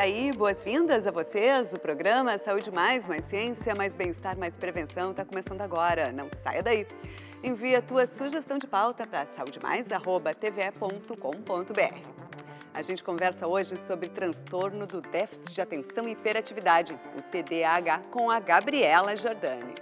aí, boas-vindas a vocês. O programa Saúde Mais, Mais Ciência, Mais Bem-Estar, Mais Prevenção está começando agora. Não saia daí. Envie a tua sugestão de pauta para saudemais.tve.com.br. A gente conversa hoje sobre transtorno do déficit de atenção e hiperatividade, o TDAH, com a Gabriela Giordani.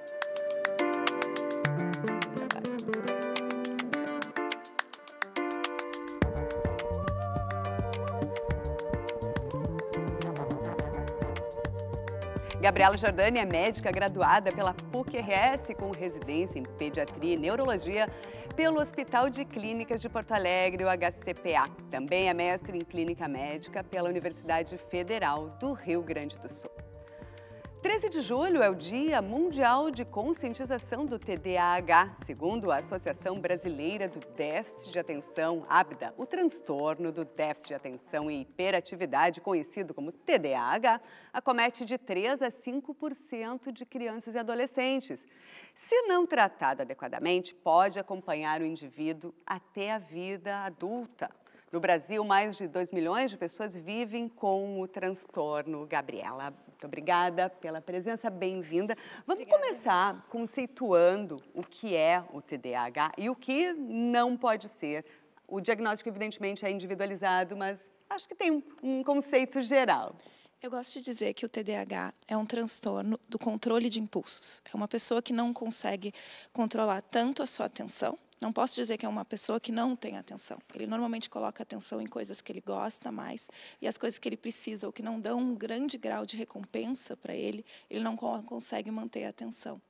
Gabriela Jordani é médica graduada pela PUC-RS com residência em pediatria e neurologia pelo Hospital de Clínicas de Porto Alegre, o HCPA. Também é mestre em Clínica Médica pela Universidade Federal do Rio Grande do Sul. 13 de julho é o Dia Mundial de Conscientização do TDAH. Segundo a Associação Brasileira do Déficit de Atenção, ABDA, o transtorno do déficit de atenção e hiperatividade, conhecido como TDAH, acomete de 3 a 5% de crianças e adolescentes. Se não tratado adequadamente, pode acompanhar o indivíduo até a vida adulta. No Brasil, mais de 2 milhões de pessoas vivem com o transtorno. Gabriela muito obrigada pela presença, bem-vinda. Vamos obrigada. começar conceituando o que é o TDAH e o que não pode ser. O diagnóstico, evidentemente, é individualizado, mas acho que tem um conceito geral. Eu gosto de dizer que o TDAH é um transtorno do controle de impulsos. É uma pessoa que não consegue controlar tanto a sua atenção não posso dizer que é uma pessoa que não tem atenção. Ele normalmente coloca atenção em coisas que ele gosta mais e as coisas que ele precisa ou que não dão um grande grau de recompensa para ele, ele não consegue manter a atenção.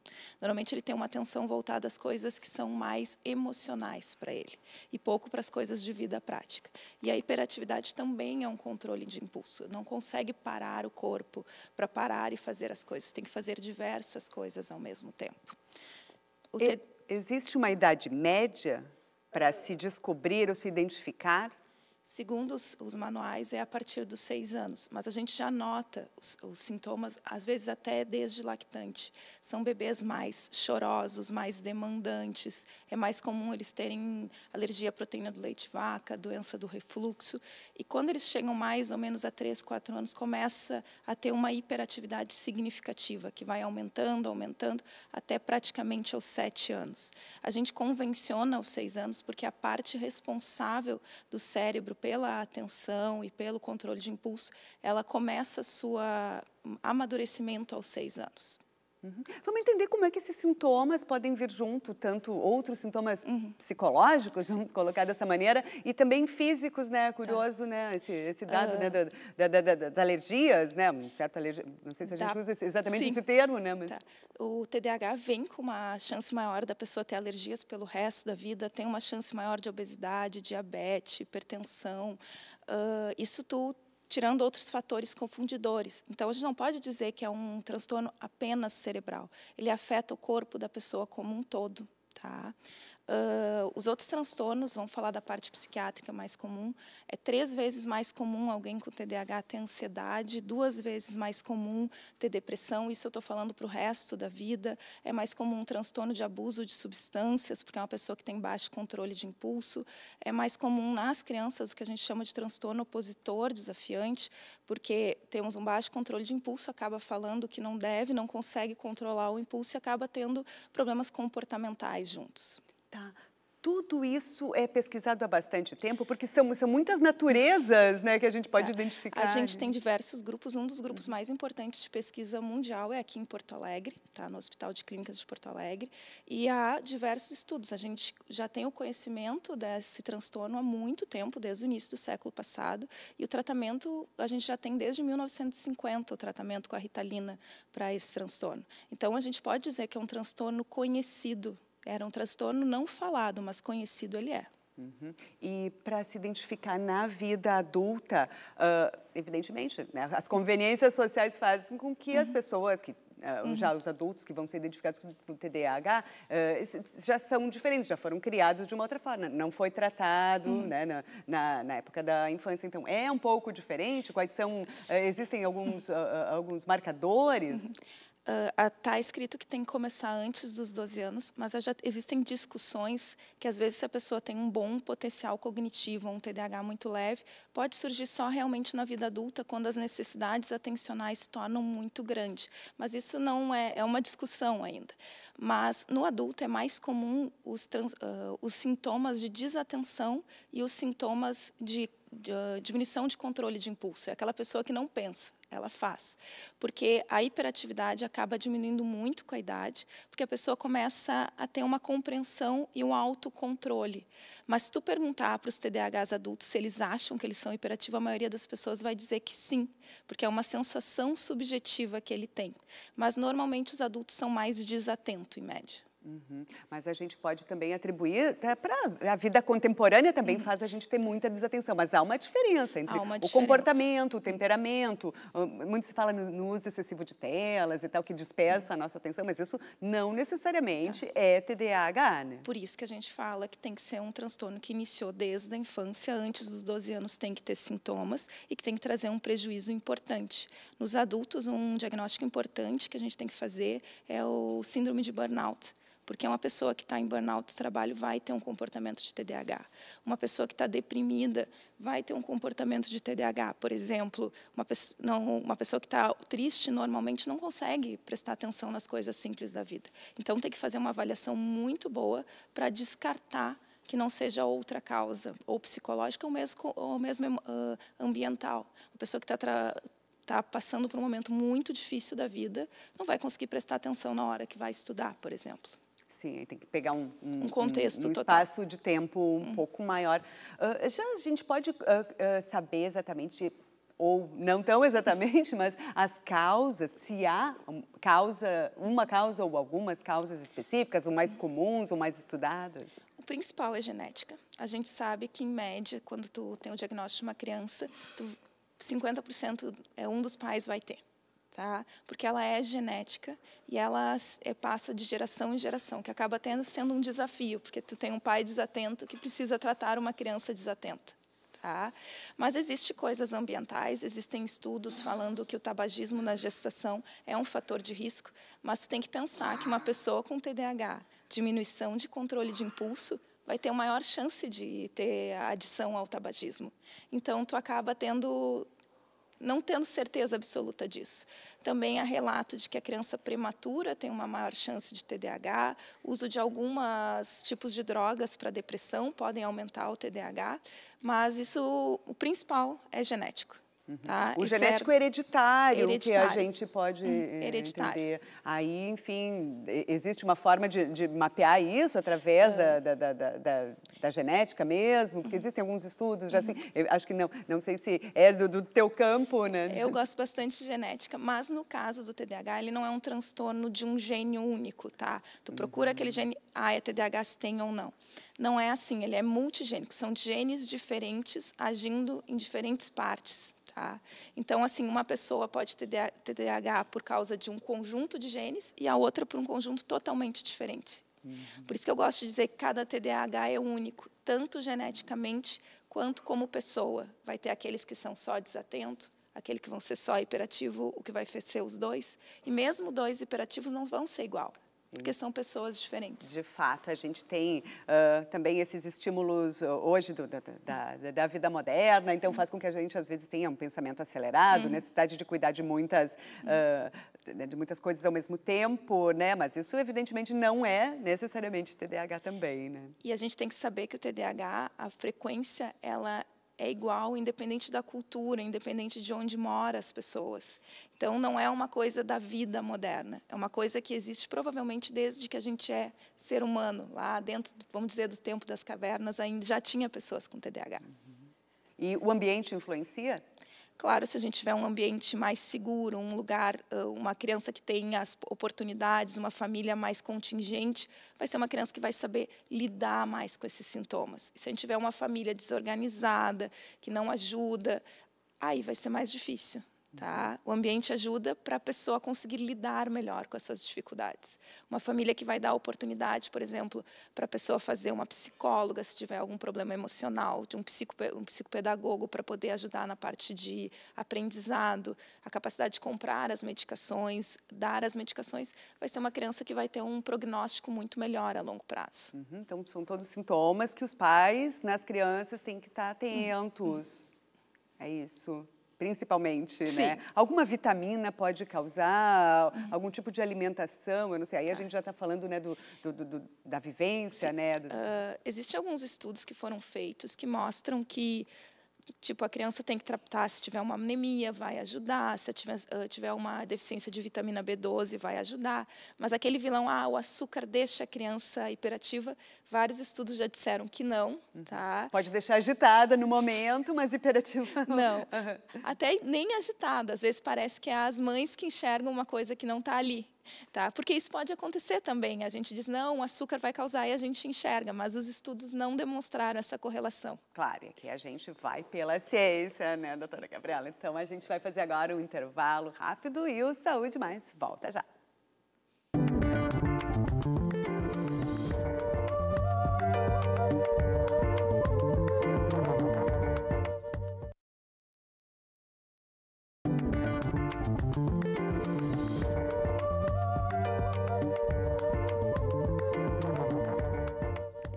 Normalmente ele tem uma atenção voltada às coisas que são mais emocionais para ele e pouco para as coisas de vida prática. E a hiperatividade também é um controle de impulso. Não consegue parar o corpo para parar e fazer as coisas. Tem que fazer diversas coisas ao mesmo tempo. O eu... Existe uma idade média para se descobrir ou se identificar? Segundo os, os, manuais, é a partir dos seis anos, mas a gente já nota os, os, sintomas, às vezes até desde lactante. São bebês mais chorosos, mais demandantes, é mais comum eles terem alergia à proteína do leite vaca, doença do refluxo. E quando eles chegam mais ou menos a três, quatro anos, começa a ter uma hiperatividade significativa, que vai aumentando, aumentando, até praticamente aos sete anos. A gente convenciona os seis anos porque a parte responsável do cérebro pela atenção e pelo controle de impulso, ela começa sua amadurecimento aos seis anos. Uhum. Vamos entender como é que esses sintomas podem vir junto, tanto outros sintomas uhum. psicológicos, Sim. vamos colocar dessa maneira, e também físicos, né? Tá. Curioso, tá. né? Esse, esse dado né? Da, da, da, das alergias, né? Um certo alergia, não sei se a gente usa exatamente Sim. esse termo, né? Mas... Tá. O TDAH vem com uma chance maior da pessoa ter alergias pelo resto da vida, tem uma chance maior de obesidade, diabetes, hipertensão. Uh, isso tudo tirando outros fatores confundidores. Então, a gente não pode dizer que é um transtorno apenas cerebral. Ele afeta o corpo da pessoa como um todo, tá? Uh, os outros transtornos, vamos falar da parte psiquiátrica mais comum, é três vezes mais comum alguém com TDAH ter ansiedade, duas vezes mais comum ter depressão, isso eu estou falando para o resto da vida. É mais comum um transtorno de abuso de substâncias, porque é uma pessoa que tem baixo controle de impulso. É mais comum nas crianças o que a gente chama de transtorno opositor desafiante, porque temos um baixo controle de impulso, acaba falando que não deve, não consegue controlar o impulso e acaba tendo problemas comportamentais juntos. Tá. Tudo isso é pesquisado há bastante tempo, porque são, são muitas naturezas né, que a gente pode tá. identificar. A gente né? tem diversos grupos. Um dos grupos mais importantes de pesquisa mundial é aqui em Porto Alegre, tá, no Hospital de Clínicas de Porto Alegre. E há diversos estudos. A gente já tem o conhecimento desse transtorno há muito tempo, desde o início do século passado. E o tratamento, a gente já tem desde 1950 o tratamento com a ritalina para esse transtorno. Então, a gente pode dizer que é um transtorno conhecido era um transtorno não falado, mas conhecido ele é. Uhum. E para se identificar na vida adulta, uh, evidentemente, né, as conveniências sociais fazem com que uhum. as pessoas que ah, uhum. já os adultos que vão ser identificados com o TDAH uh, já são diferentes, já foram criados de uma outra forma, né, não foi tratado uhum. né, na, na, na, época da infância. Então é um pouco diferente. Quais são? Ah, existem alguns alguns marcadores? Uhum está ah, ah, uh, escrito que tem que começar antes dos 12 anos, mas já existem discussões que, às vezes, se a pessoa tem um bom potencial cognitivo, um TDAH muito leve, pode surgir só realmente na vida adulta, quando as necessidades atencionais se tornam muito grandes. Mas isso não é, é uma discussão ainda. Mas, no adulto, é mais comum os, trans, uh, os sintomas de desatenção e os sintomas de de, ah, diminuição de controle de impulso, é aquela pessoa que não pensa, ela faz. Porque a hiperatividade acaba diminuindo muito com a idade, porque a pessoa começa a ter uma compreensão e um autocontrole. Mas se tu perguntar para os TDAHs adultos se eles acham que eles são hiperativos, a maioria das pessoas vai dizer que sim, porque é uma sensação subjetiva que ele tem. Mas normalmente os adultos são mais desatentos, em média. Uhum. Mas a gente pode também atribuir tá, para a vida contemporânea também uhum. faz a gente ter muita desatenção, mas há uma diferença entre uma o comportamento, o temperamento. Muito se fala no, no, uso excessivo de telas e tal que dispersa uhum. a nossa atenção, mas isso não necessariamente tá. é TDAH, né? Por isso que a gente fala que tem que ser um transtorno que iniciou desde a infância, antes dos 12 anos tem que ter sintomas e que tem que trazer um prejuízo importante. Nos adultos, um diagnóstico importante que a gente tem que fazer é o síndrome de burnout porque uma pessoa que está em burnout do trabalho vai ter um comportamento de TDAH. Uma pessoa que está deprimida vai ter um comportamento de TDAH. Por exemplo, uma pessoa, não, uma pessoa que está triste normalmente não consegue prestar atenção nas coisas simples da vida. Então, tem que fazer uma avaliação muito boa para descartar que não seja outra causa, ou psicológica, ou mesmo, ou mesmo uh, ambiental. Uma pessoa que está está passando por um momento muito difícil da vida, não vai conseguir prestar atenção na hora que vai estudar, por exemplo. Sim, tem que pegar um, um, um contexto, um, um espaço de tempo um hum. pouco maior. Uh, já a gente pode uh, uh, saber exatamente ou não tão exatamente, mas as causas, se há causa, uma causa ou algumas causas específicas, ou mais uhum. comuns, ou mais estudadas? O principal é genética. A gente sabe que, em média, quando tu tem o diagnóstico de uma criança, tu, 50% é um dos pais vai ter tá? Porque ela é genética e ela é, passa de geração em geração, que acaba tendo sendo um desafio, porque tu tem um pai desatento que precisa tratar uma criança desatenta. Tá? Mas existem coisas ambientais, existem estudos falando que o tabagismo na gestação é um fator de risco, mas tu tem que pensar que uma pessoa com TDAH, diminuição de controle de impulso, vai ter maior chance de ter adição ao tabagismo. Então, tu acaba tendo não tendo certeza absoluta disso. Também há relato de que a criança prematura tem uma maior chance de TDAH, uso de alguns tipos de drogas para depressão podem aumentar o TDAH, mas isso, o principal é genético. Tá? Uhum. O Isso é genético é... hereditário, hereditário, que a gente pode hum, eh, entender. Aí, enfim, existe uma forma de, de mapear isso através da, ah. da, da, da, genética mesmo, porque uhum. existem alguns estudos, já assim, acho que não, não sei se é do, do teu campo, né? Eu gosto bastante de genética, mas no caso do TDAH, ele não é um transtorno de um gene único, tá? Tu procura uhum. aquele gene ah, é TDAH se tem ou não. Não é assim, ele é multigênico, são genes diferentes agindo em diferentes partes. Tá? Então, assim, uma pessoa pode ter TDAH por causa de um conjunto de genes e a outra por um conjunto totalmente diferente. Uhum. Por isso que eu gosto de dizer que cada TDAH é único, tanto geneticamente quanto como pessoa. Vai ter aqueles que são só desatentos, aquele que vão ser só hiperativo, o que vai ser os dois. E mesmo dois hiperativos não vão ser igual porque são pessoas diferentes. De fato, a gente tem uh, também esses estímulos hoje do, da, da, da, vida moderna, então faz com que a gente às vezes tenha um pensamento acelerado, uhum. necessidade de cuidar de muitas, uh, de muitas coisas ao mesmo tempo, né? Mas isso evidentemente não é necessariamente TDAH também, né? E a gente tem que saber que o TDAH, a frequência, ela é igual, independente da cultura, independente de onde mora as pessoas. Então, não é uma coisa da vida moderna, é uma coisa que existe provavelmente desde que a gente é ser humano. Lá dentro, vamos dizer, do tempo das cavernas, ainda já tinha pessoas com TDAH. Uhum. E o ambiente influencia? Claro, se a gente tiver um ambiente mais seguro, um lugar, uma criança que tenha as oportunidades, uma família mais contingente, vai ser uma criança que vai saber lidar mais com esses sintomas. Se a gente tiver uma família desorganizada, que não ajuda, aí vai ser mais difícil. Tá? O ambiente ajuda para a pessoa conseguir lidar melhor com as suas dificuldades. Uma família que vai dar oportunidade, por exemplo, para a pessoa fazer uma psicóloga se tiver algum problema emocional, de um, um psicopedagogo para poder ajudar na parte de aprendizado, a capacidade de comprar as medicações, dar as medicações, vai ser uma criança que vai ter um prognóstico muito melhor a longo prazo. Uhum, então, são todos sintomas que os pais nas né, crianças têm que estar uhum. atentos. Uhum. É isso principalmente, né? Sim. né? Alguma vitamina pode causar, uhum. algum tipo de alimentação, eu não sei. Aí a gente já está falando, né, do, do, do da vivência, Sim. né? Do... Uh, Existem alguns estudos que foram feitos que mostram que Tipo, a criança tem que tratar se tiver uma anemia, vai ajudar, se tiver, uh, tiver uma deficiência de vitamina B12, vai ajudar. Mas aquele vilão, ah, o açúcar deixa a criança hiperativa, vários estudos já disseram que não, uhum. tá? Pode deixar agitada no momento, mas hiperativa não. Não, até nem agitada. Às vezes parece que é as mães que enxergam uma coisa que não está ali, tá? Porque isso pode acontecer também. A gente diz, não, o açúcar vai causar e a gente enxerga, mas os estudos não demonstraram essa correlação. Claro, e aqui a gente vai pela ciência, né, doutora Gabriela? Então a gente vai fazer agora um intervalo rápido e o Saúde Mais volta já.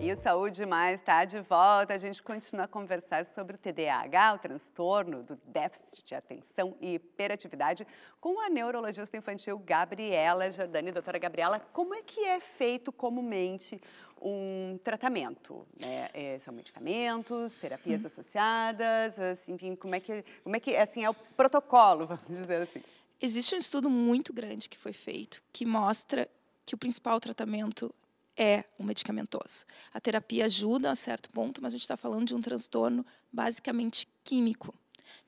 E o Saúde Mais está de volta. A gente continua a conversar sobre o TDAH, o transtorno do déficit de atenção e hiperatividade, com a neurologista infantil Gabriela Jordani. Doutora Gabriela, como é que é feito comumente um tratamento? Né? É, são medicamentos, terapias uhum. associadas, assim, enfim, como é que, como é, que assim, é o protocolo, vamos dizer assim? Existe um estudo muito grande que foi feito que mostra que o principal tratamento é um medicamentoso. A terapia ajuda a certo ponto, mas a gente está falando de um transtorno basicamente químico,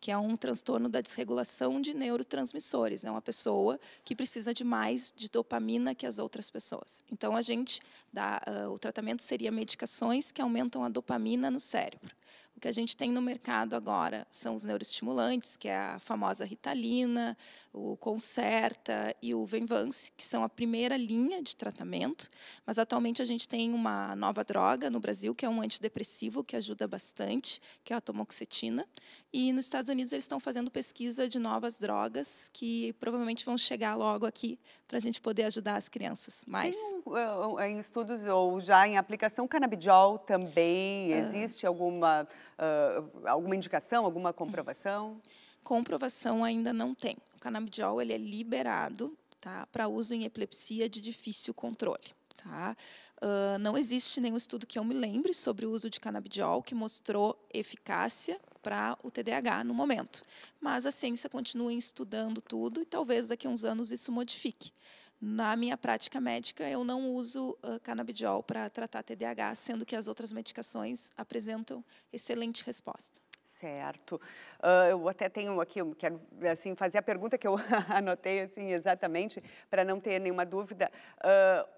que é um transtorno da desregulação de neurotransmissores. É né? uma pessoa que precisa de mais de dopamina que as outras pessoas. Então, a gente dá, uh, o tratamento seria medicações que aumentam a dopamina no cérebro que a gente tem no mercado agora são os neuroestimulantes, que é a famosa Ritalina, o Concerta e o Venvance, que são a primeira linha de tratamento. Mas atualmente a gente tem uma nova droga no Brasil, que é um antidepressivo que ajuda bastante, que é a tomoxetina. E nos Estados Unidos eles estão fazendo pesquisa de novas drogas que provavelmente vão chegar logo aqui para a gente poder ajudar as crianças mais. Tem, é, é, é, em estudos ou já em aplicação, canabidiol também, ah. existe alguma uh, alguma indicação, alguma comprovação? Comprovação ainda não tem. O canabidiol ele é liberado tá, para uso em epilepsia de difícil controle. Tá? Uh, não existe nenhum estudo que eu me lembre sobre o uso de canabidiol que mostrou eficácia para o TDAH no momento. Mas a ciência continua estudando tudo e talvez daqui a uns anos isso modifique. Na minha prática médica, eu não uso uh, ah, canabidiol para tratar TDAH, sendo que as outras medicações apresentam excelente resposta. Certo. Uh, eu até tenho aqui, eu quero assim, fazer a pergunta que eu anotei assim, exatamente, para não ter nenhuma dúvida.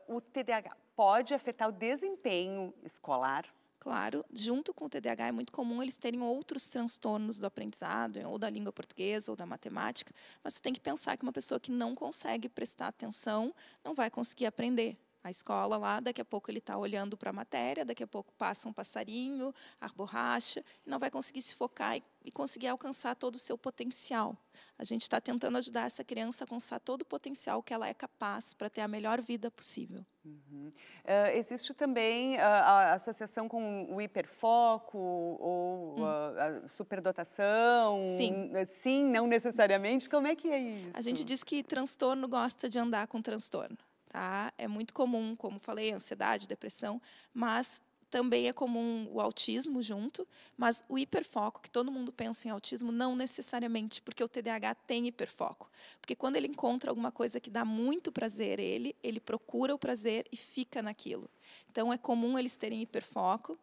Uh, o TDAH pode afetar o desempenho escolar? Claro, junto com o TDAH é muito comum eles terem outros transtornos do aprendizado, ou da língua portuguesa, ou da matemática, mas você tem que pensar que uma pessoa que não consegue prestar atenção não vai conseguir aprender. A escola lá, daqui a pouco ele está olhando para a matéria, daqui a pouco passa um passarinho, a borracha, e não vai conseguir se focar e, e conseguir alcançar todo o seu potencial. A gente está tentando ajudar essa criança a conquistar todo o potencial que ela é capaz para ter a melhor vida possível. Uhum. Uh, existe também uh, a associação com o hiperfoco ou hum. a, ah, a superdotação? Sim. Sim, não necessariamente. Como é que é isso? A gente diz que transtorno gosta de andar com transtorno. Tá? É muito comum, como falei, ansiedade, depressão, mas também é comum o autismo junto, mas o hiperfoco, que todo mundo pensa em autismo, não necessariamente, porque o TDAH tem hiperfoco. Porque quando ele encontra alguma coisa que dá muito prazer a ele, ele procura o prazer e fica naquilo. Então, é comum eles terem hiperfoco.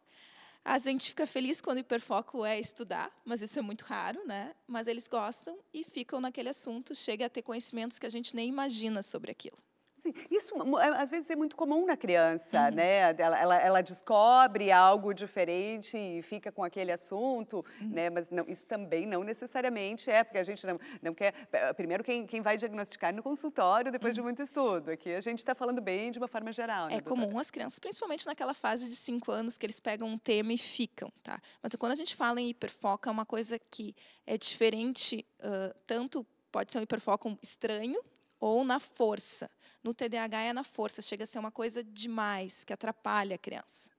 a gente fica feliz quando o hiperfoco é estudar, mas isso é muito raro, né? Mas eles gostam e ficam naquele assunto, chega a ter conhecimentos que a gente nem imagina sobre aquilo. Sim, isso é, às vezes é muito comum na criança, uhum. né? Ela, ela, ela, descobre algo diferente e fica com aquele assunto, uhum. né? Mas não, isso também não necessariamente é, porque a gente não, não quer. Primeiro, quem, quem vai diagnosticar no consultório depois uhum. de muito estudo. Aqui a gente está falando bem de uma forma geral. Né, é doutora? comum as crianças, principalmente naquela fase de 5 anos, que eles pegam um tema e ficam, tá? Mas quando a gente fala em hiperfoca, é uma coisa que é diferente, uh, tanto pode ser um hiperfoco estranho ou na força. No TDAH é na força, chega a ser uma coisa demais, que atrapalha a criança.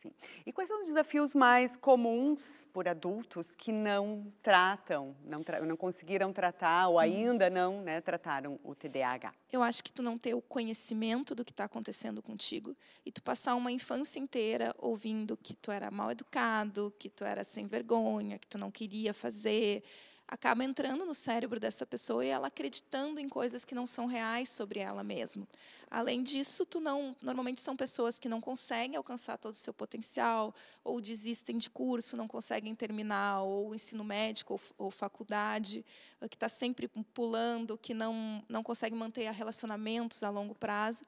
Sim. E quais são os desafios mais comuns por adultos que não tratam, não, tra não conseguiram tratar ou uhum. ainda não né, trataram o TDAH? Eu acho que tu não ter o conhecimento do que está acontecendo contigo e tu passar uma infância inteira ouvindo que tu era mal educado, que tu era sem vergonha, que tu não queria fazer, acaba entrando no cérebro dessa pessoa e ela acreditando em coisas que não são reais sobre ela mesma. Além disso, tu não, normalmente são pessoas que não conseguem alcançar todo o seu potencial, ou desistem de curso, não conseguem terminar, ou ensino médico, ou, ou faculdade, eh, que está sempre pulando, que não, não consegue manter relacionamentos a longo prazo.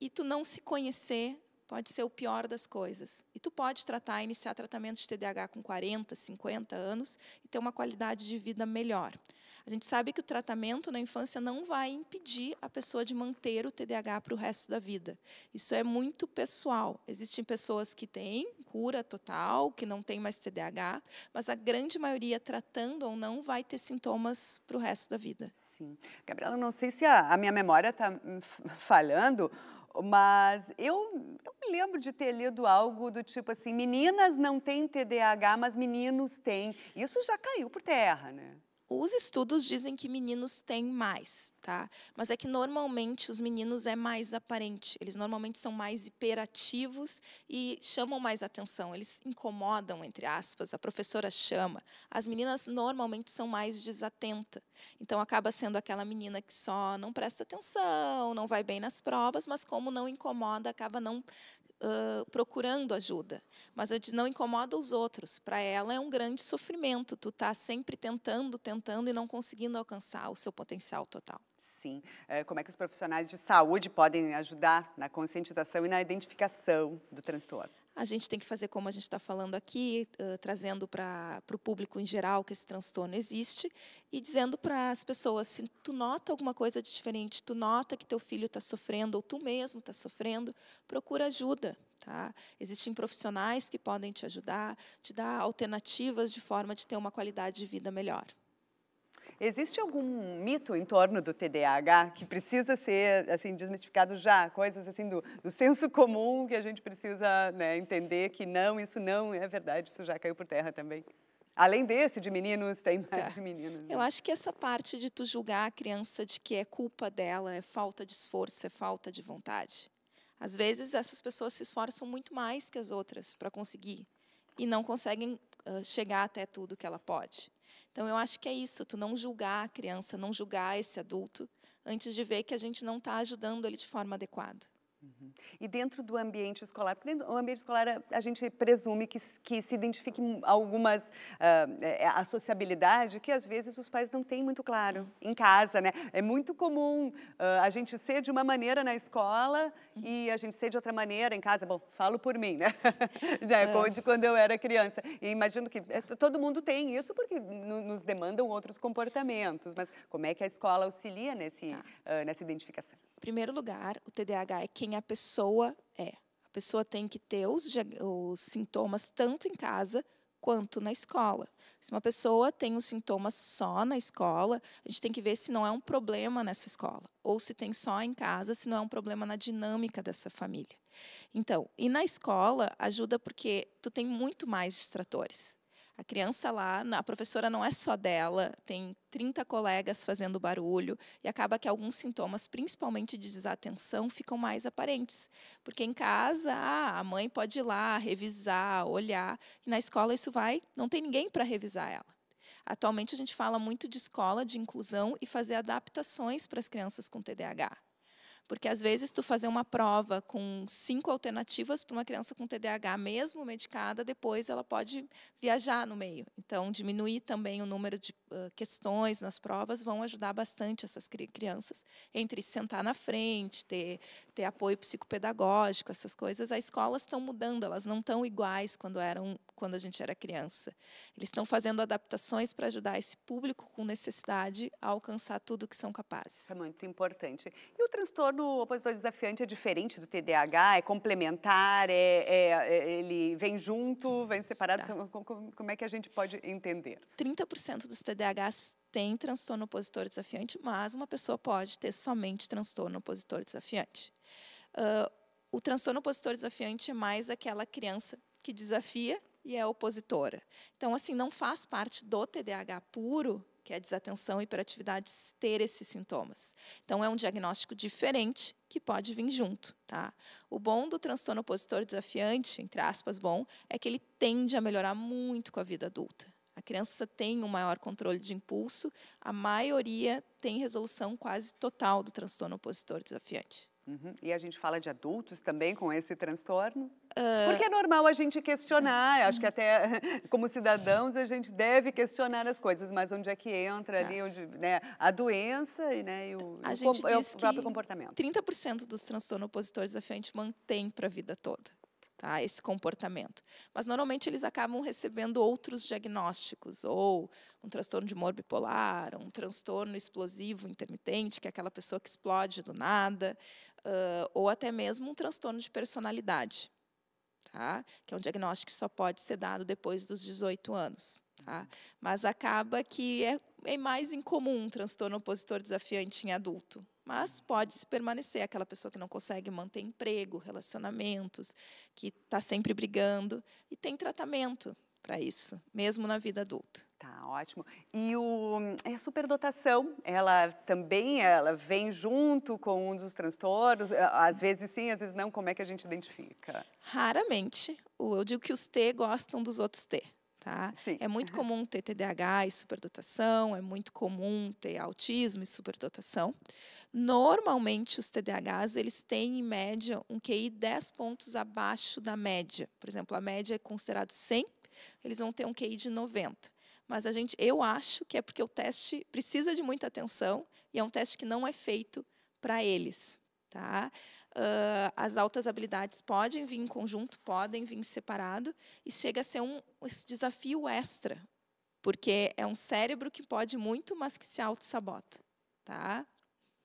E tu não se conhecer pode ser o pior das coisas. E tu pode tratar, iniciar tratamento de TDAH com 40, 50 anos e ter uma qualidade de vida melhor. A gente sabe que o tratamento na infância não vai impedir a pessoa de manter o TDAH para o resto da vida. Isso é muito pessoal. Existem pessoas que têm cura total, que não têm mais TDAH, mas a grande maioria tratando ou não vai ter sintomas para o resto da vida. Sim. Gabriela, não sei se a, a minha memória está falhando mas eu, eu me lembro de ter lido algo do tipo assim: meninas não têm TDAH, mas meninos têm. Isso já caiu por terra, né? Os estudos dizem que meninos têm mais, tá? Mas é que normalmente os meninos é mais aparente. Eles normalmente são mais hiperativos e chamam mais atenção. Eles incomodam, entre aspas, a professora chama. As meninas normalmente são mais desatenta. Então acaba sendo aquela menina que só não presta atenção, não vai bem nas provas, mas como não incomoda, acaba não uh, procurando ajuda. Mas eu disse, não incomoda os outros. Para ela é um grande sofrimento. Tu está sempre tentando, tentando e não conseguindo alcançar o seu potencial total. Sim, eh, como é que os profissionais de saúde podem ajudar na conscientização e na identificação do transtorno? A gente tem que fazer como a gente está falando aqui, uh, trazendo para o público em geral que esse transtorno existe e dizendo para as pessoas: se tu nota alguma coisa de diferente, tu nota que teu filho está sofrendo ou tu mesmo está sofrendo, procura ajuda. Tá? Existem profissionais que podem te ajudar, te dar alternativas de forma de ter uma qualidade de vida melhor. Existe algum mito em torno do TDAH que precisa ser assim desmistificado já? Coisas assim do, do senso comum que a gente precisa né, entender que não, isso não é verdade, isso já caiu por terra também. Além desse, de meninos, tem mais tá. de meninos. Né? Eu acho que essa parte de tu julgar a criança de que é culpa dela, é falta de esforço, é falta de vontade. Às vezes, essas pessoas se esforçam muito mais que as outras para conseguir e não conseguem uh, chegar até tudo que ela pode. Então eu acho que é isso, tu não julgar a criança, não julgar esse adulto, antes de ver que a gente não está ajudando ele de forma adequada. Uhum. E dentro do ambiente escolar, porque dentro do ambiente escolar a gente presume que, que se identifique algumas uh, a sociabilidade que às vezes os pais não têm muito claro em casa, né? É muito comum uh, a gente ser de uma maneira na escola e a gente ser de outra maneira em casa. Bom, falo por mim, né? Já é, é. de quando eu era criança. E imagino que é, todo mundo tem isso porque nos demandam outros comportamentos. Mas como é que a escola auxilia nesse, uh, nessa identificação? Em primeiro lugar, o TDAH é quem a pessoa é. A pessoa tem que ter os, os sintomas tanto em casa quanto na escola. Se uma pessoa tem os sintomas só na escola, a gente tem que ver se não é um problema nessa escola, ou se tem só em casa, se não é um problema na dinâmica dessa família. Então, e na escola ajuda porque tu tem muito mais distratores. A criança lá, a professora não é só dela, tem 30 colegas fazendo barulho e acaba que alguns sintomas, principalmente de desatenção, ficam mais aparentes. Porque em casa, ah, a mãe pode ir lá revisar, olhar, e na escola isso vai, não tem ninguém para revisar ela. Atualmente a gente fala muito de escola, de inclusão e fazer adaptações para as crianças com TDAH. Porque às vezes tu fazer uma prova com cinco alternativas para uma criança com TDAH, mesmo medicada, depois ela pode viajar no meio. Então, diminuir também o número de uh, questões nas provas vão ajudar bastante essas cri crianças entre sentar na frente, ter, ter apoio psicopedagógico, essas coisas. As escolas estão mudando, elas não estão iguais quando eram quando a gente era criança. Eles estão fazendo adaptações para ajudar esse público com necessidade a alcançar tudo que são capazes. É muito importante. E o transtorno o opositor desafiante é diferente do TDAH? É complementar? É, é, é ele vem junto, vem separado? Tá. Como é que a gente pode entender? 30% dos TDAHs têm transtorno opositor desafiante, mas uma pessoa pode ter somente transtorno opositor desafiante. Uh, o transtorno opositor desafiante é mais aquela criança que desafia e é opositora. Então, assim, não faz parte do TDAH puro que é desatenção e hiperatividade, ter esses sintomas. Então, é um diagnóstico diferente que pode vir junto. Tá? O bom do transtorno opositor desafiante, entre aspas, bom, é que ele tende a melhorar muito com a vida adulta. A criança tem um maior controle de impulso, a maioria tem resolução quase total do transtorno opositor desafiante. Uhum. E a gente fala de adultos também com esse transtorno? Ah. Porque é normal a gente questionar, acho que até como cidadãos a gente deve questionar as coisas, mas onde é que entra tá. ali onde, né, a doença e, né, e o, a gente é o, diz o próprio que comportamento? 30% dos transtornos opositores gente mantém para a vida toda. Tá, esse comportamento. Mas normalmente eles acabam recebendo outros diagnósticos, ou um transtorno de humor bipolar, um transtorno explosivo intermitente, que é aquela pessoa que explode do nada, uh, ou até mesmo um transtorno de personalidade, tá? que é um diagnóstico que só pode ser dado depois dos 18 anos. Tá? Mas acaba que é, é mais incomum um transtorno opositor desafiante em adulto. Mas pode se permanecer aquela pessoa que não consegue manter emprego, relacionamentos, que está sempre brigando, e tem tratamento para isso, mesmo na vida adulta. Tá ótimo. E o, é a superdotação, ela também ela vem junto com um dos transtornos? É, às vezes sim, às vezes não. Como é que a gente identifica? Raramente. Eu digo que os T gostam dos outros T. Tá? É muito comum ter TDAH e superdotação, é muito comum ter autismo e superdotação. Normalmente, os TDAHs eles têm, em média, um QI 10 pontos abaixo da média. Por exemplo, a média é considerado 100, eles vão ter um QI de 90 mas a gente, eu acho que é porque o teste precisa de muita atenção e é um teste que não é feito para eles. Tá? Uh, as altas habilidades podem vir em conjunto, podem vir separado, e chega a ser um, um desafio extra, porque é um cérebro que pode muito, mas que se auto-sabota. Tá?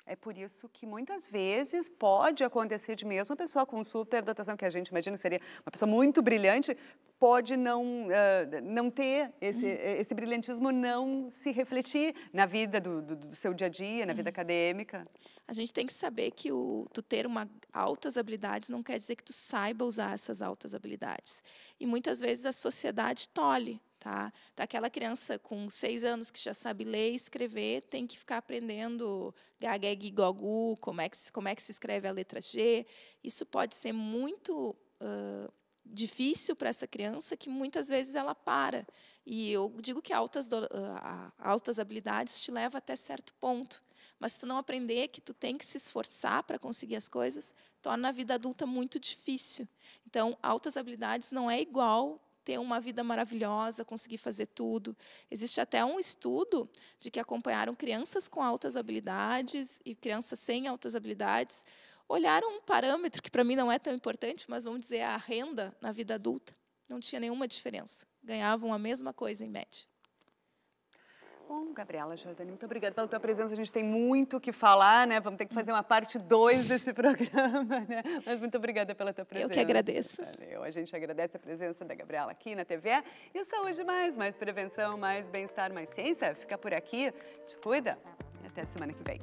É por isso que muitas vezes pode acontecer de mesmo a pessoa com superdotação, que a gente imagina seria uma pessoa muito brilhante, pode não, uh, não ter esse, uhum. Eh, esse brilhantismo, não se refletir na vida do, do, do seu dia a dia, na uhum. vida acadêmica. A gente tem que saber que o, tu ter uma, altas habilidades não quer dizer que tu saiba usar essas altas habilidades. E muitas vezes a sociedade tolhe Tá? tá? Aquela criança com seis anos que já sabe ler e escrever tem que ficar aprendendo e gogu, como é, que, como é que se escreve a letra G. Isso pode ser muito uh, difícil para essa criança, que muitas vezes ela para. E eu digo que altas, do, uh, altas habilidades te leva até certo ponto. Mas se tu não aprender que tu tem que se esforçar para conseguir as coisas, torna a vida adulta muito difícil. Então, altas habilidades não é igual ter uma vida maravilhosa, conseguir fazer tudo. Existe até um estudo de que acompanharam crianças com altas habilidades e crianças sem altas habilidades. Olharam um parâmetro que para mim não é tão importante, mas vamos dizer a renda na vida adulta. Não tinha nenhuma diferença. Ganhavam a mesma coisa em média. Bom, Gabriela Jordani, muito obrigada pela tua presença. A gente tem muito o que falar, né? Vamos ter que fazer uma parte 2 desse programa, né? Mas muito obrigada pela tua presença. Eu que agradeço. Valeu. A gente agradece a presença da Gabriela aqui na TV. E saúde mais, mais prevenção, mais bem-estar, mais ciência. Fica por aqui, te cuida e até semana que vem.